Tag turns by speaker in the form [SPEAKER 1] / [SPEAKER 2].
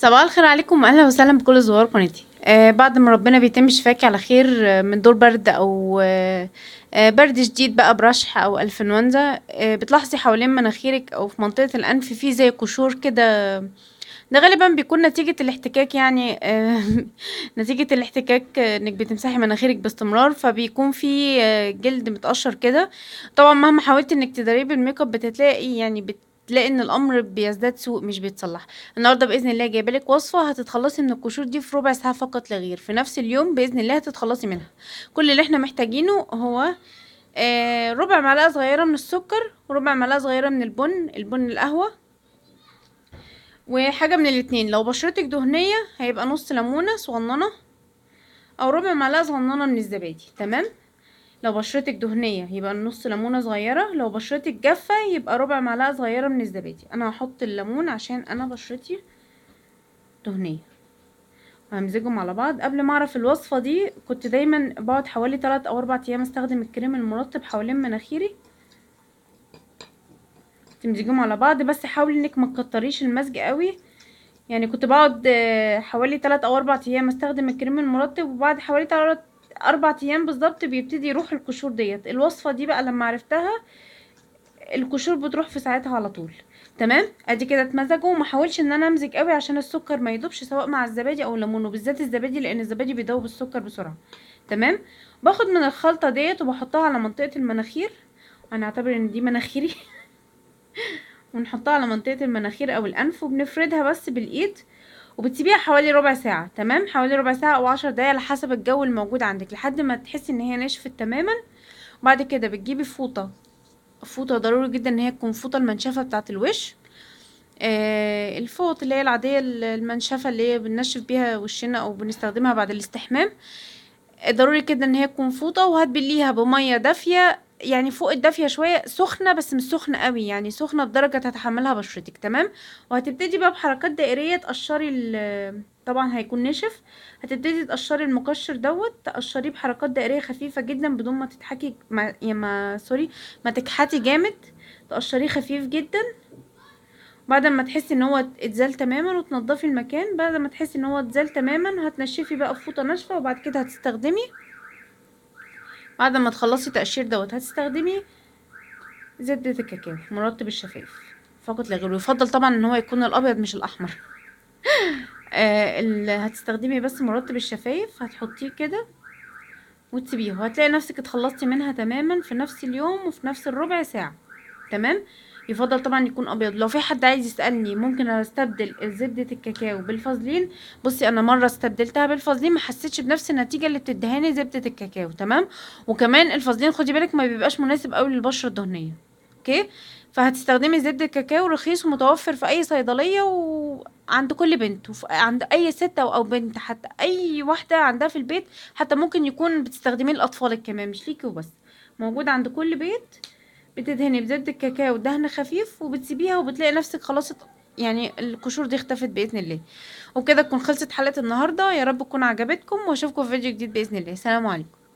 [SPEAKER 1] صباح الخير عليكم واهلا وسهلا بكل زوار قناتي آه بعد ما ربنا بيتم شفاك على خير آه، من دور برد او آه, آه، برد شديد بقى برشح او انفلونزا آه بتلاحظي حوالين مناخيرك او في منطقه الانف في زي قشور كده ده غالبا بيكون نتيجة الاحتكاك يعني آه، نتيجة الاحتكاك انك بتمسحي مناخيرك باستمرار فبيكون في جلد متقشر كده طبعا مهما حاولت انك تدربي الميك اب بتتلاقي يعني بت تلاقي ان الامر بيزداد سوء مش بيتصلح النهارده باذن الله جايبه لك وصفه هتتخلصي من القشور دي في ربع ساعه فقط لا غير في نفس اليوم باذن الله هتتخلصي منها كل اللي احنا محتاجينه هو آه، ربع معلقه صغيره من السكر وربع معلقه صغيره من البن البن القهوه وحاجه من الاتنين لو بشرتك دهنيه هيبقى نص ليمونه صغننه او ربع معلقه صغننه من الزبادي تمام لو بشرتك دهنية يبقى نص ليمونة صغيرة لو بشرتك جافة يبقى ربع معلقة صغيرة من الزبادي انا هحط الليمون عشان انا بشرتي دهنية وهمزجهم على بعض قبل ما اعرف الوصفة دي كنت دايما بقعد حوالي 3 او 4 ايام استخدم الكريم المرطب حوالين مناخيري تمزجيهم على بعض بس حاولي انك ما تكتريش المزج قوي يعني كنت بقعد حوالي 3 او 4 ايام استخدم الكريم المرطب وبعد حوالي اربع ايام بالظبط بيبتدي يروح القشور ديت الوصفه دي بقى لما عرفتها القشور بتروح في ساعتها على طول تمام ادي كده اتمزجوا وما حاولش ان انا امزج قوي عشان السكر ما يدوبش سواء مع الزبادي او الليمون وبالذات الزبادي لان الزبادي بيدوب السكر بسرعه تمام باخد من الخلطه ديت وبحطها على منطقه المناخير هنعتبر ان دي مناخيري ونحطها على منطقه المناخير او الانف وبنفردها بس بالايد وبتسيبيها حوالي ربع ساعه تمام حوالي ربع ساعه او عشر دقايق على حسب الجو الموجود عندك لحد ما تحسي ان هي نشفت تماما بعد كده بتجيبي فوطه فوطه ضروري جدا ان هي تكون فوطه المنشفه بتاعه الوش آه الفوط اللي هي العاديه المنشفه اللي هي بننشف بيها وشنا او بنستخدمها بعد الاستحمام آه، ضروري كده ان هي تكون فوطه وهتبليها بميه دافيه يعني فوق الدافيه شويه سخنه بس مش سخنه قوي يعني سخنه بدرجه تتحملها بشرتك تمام وهتبتدي بقى بحركات دائريه تقشري طبعا هيكون نشف هتبتدي تقشري المقشر دوت تقشريه بحركات دائريه خفيفه جدا بدون ما تتحكي ما, ما سوري ما تكحتي جامد تقشريه خفيف جدا بعد ما تحسي ان هو اتزال تماما وتنضفي المكان بعد ما تحسي ان هو اتزال تماما هتنشفي بقى فوطه ناشفه وبعد كده هتستخدمي بعد ما تخلصي تقشير دوت هتستخدمي زبدة الكاكاو مرطب الشفاف فقط لا غير ويفضل طبعا ان هو يكون الابيض مش الاحمر آه هتستخدمي بس مرطب الشفايف هتحطيه كده وتسيبيه وهتلاقي نفسك اتخلصتي منها تماما في نفس اليوم وفي نفس الربع ساعه تمام يفضل طبعا يكون ابيض لو في حد عايز يسالني ممكن استبدل زبده الكاكاو بالفازلين بصي انا مره استبدلتها بالفازلين ما حسيتش بنفس النتيجه اللي بتديهاني زبده الكاكاو تمام وكمان الفازلين خدي بالك ما بيبقاش مناسب قوي للبشره الدهنيه اوكي فهتستخدمي زبده الكاكاو رخيص ومتوفر في اي صيدليه وعند كل بنت وف... عند اي ست او بنت حتى اي واحده عندها في البيت حتى ممكن يكون بتستخدميه لاطفالك كمان مش ليكي وبس موجود عند كل بيت بتدهني بزبدة كاكاو دهن خفيف وبتسيبيها وبتلاقي نفسك خلاص يعني القشور دي اختفت باذن الله وبكده تكون خلصت حلقه النهارده يا رب تكون عجبتكم واشوفكم في فيديو جديد باذن الله سلام عليكم